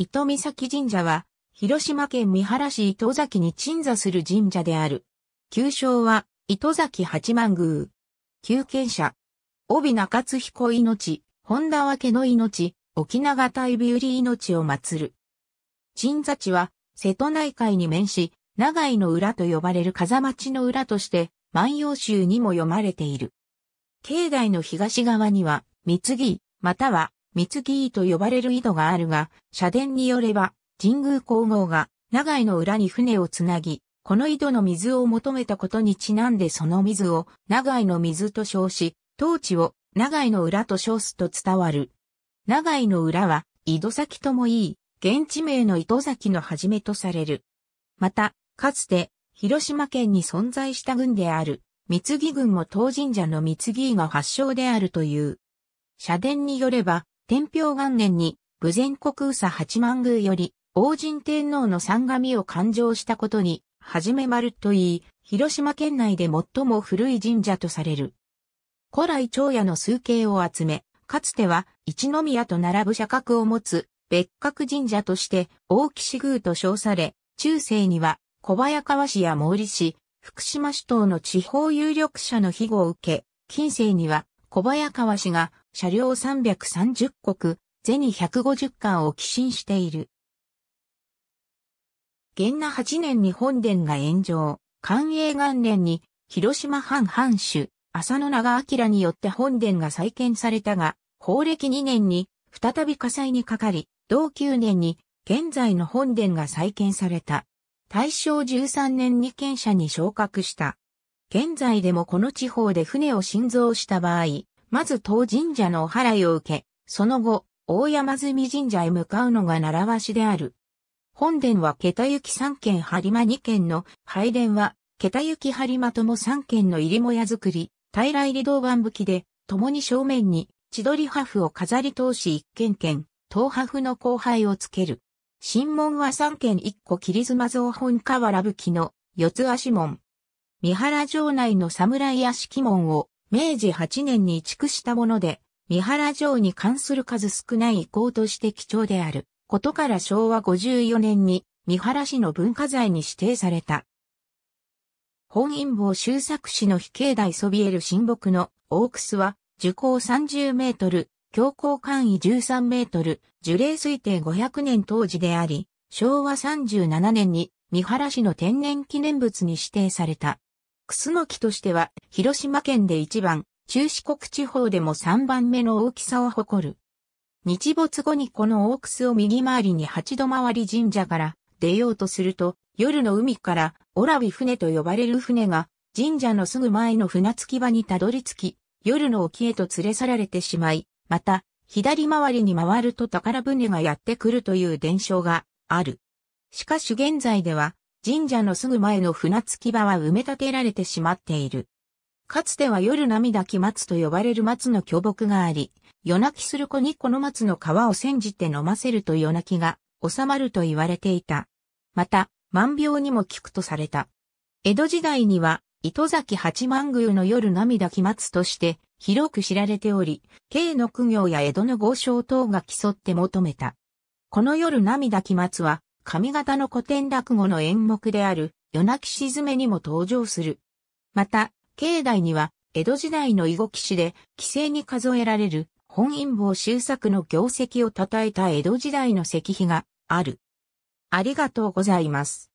糸岬神社は、広島県三原市糸崎に鎮座する神社である。旧称は、糸崎八幡宮。旧権者。帯中津彦命、本田分けの命、沖永大美売命を祀る。鎮座地は、瀬戸内海に面し、長井の裏と呼ばれる風町の裏として、万葉集にも読まれている。境内の東側には、三木、または三木井と呼ばれる井戸があるが、社殿によれば、神宮皇后が長井の裏に船をつなぎ、この井戸の水を求めたことにちなんでその水を長井の水と称し、当地を長井の裏と称すと伝わる。長井の裏は井戸先ともいい、現地名の糸崎の始めとされる。また、かつて、広島県に存在した軍である、三木軍も当神社の三木が発祥であるという。社殿によれば、天平元年に、武前国宇佐八幡宮より、王神天皇の三神を勘定したことに、はじめ丸と言い、広島県内で最も古い神社とされる。古来長屋の数形を集め、かつては一宮と並ぶ社格を持つ別格神社として大岸宮と称され、中世には小早川市や毛利市、福島市等の地方有力者の庇護を受け、近世には小早川氏が車両330国、銭150巻を寄進している。元那8年に本殿が炎上、官営元年に広島藩藩主、浅野長明によって本殿が再建されたが、法暦2年に再び火災にかかり、同9年に現在の本殿が再建された。大正13年に県社に昇格した。現在でもこの地方で船を新造した場合、まず当神社のお祓いを受け、その後、大山積神社へ向かうのが習わしである。本殿は桁行き三軒播磨二軒の、拝殿は、桁行き播磨とも三軒の入りもや作り、平入り道岩吹きで、共に正面に、千鳥破風を飾り通し一軒軒、東破風の後輩をつける。新門は三軒一個切妻像本河原吹きの、四つ足門。三原城内の侍屋敷門を、明治8年に移築したもので、三原城に関する数少ない遺構として貴重であることから昭和54年に三原市の文化財に指定された。本因坊修作市の非境内そびえる神木の大楠は、樹高30メートル、強行間位13メートル、樹齢推定500年当時であり、昭和37年に三原市の天然記念物に指定された。クスノキとしては、広島県で一番、中四国地方でも3番目の大きさを誇る。日没後にこの大クスを右回りに八度回り神社から出ようとすると、夜の海からオラビ船と呼ばれる船が、神社のすぐ前の船着き場にたどり着き、夜の沖へと連れ去られてしまい、また、左回りに回ると宝船がやってくるという伝承がある。しかし現在では、神社のすぐ前の船着き場は埋め立てられてしまっている。かつては夜涙木松と呼ばれる松の巨木があり、夜泣きする子にこの松の皮を煎じて飲ませると夜泣きが収まると言われていた。また、万病にも効くとされた。江戸時代には、糸崎八幡宮の夜涙木松として広く知られており、京の苦行や江戸の豪商等が競って求めた。この夜涙木松は、上方の古典落語の演目である夜泣き沈めにも登場する。また、境内には江戸時代の囲碁棋士で規制に数えられる本因坊修作の業績を称えた江戸時代の石碑がある。ありがとうございます。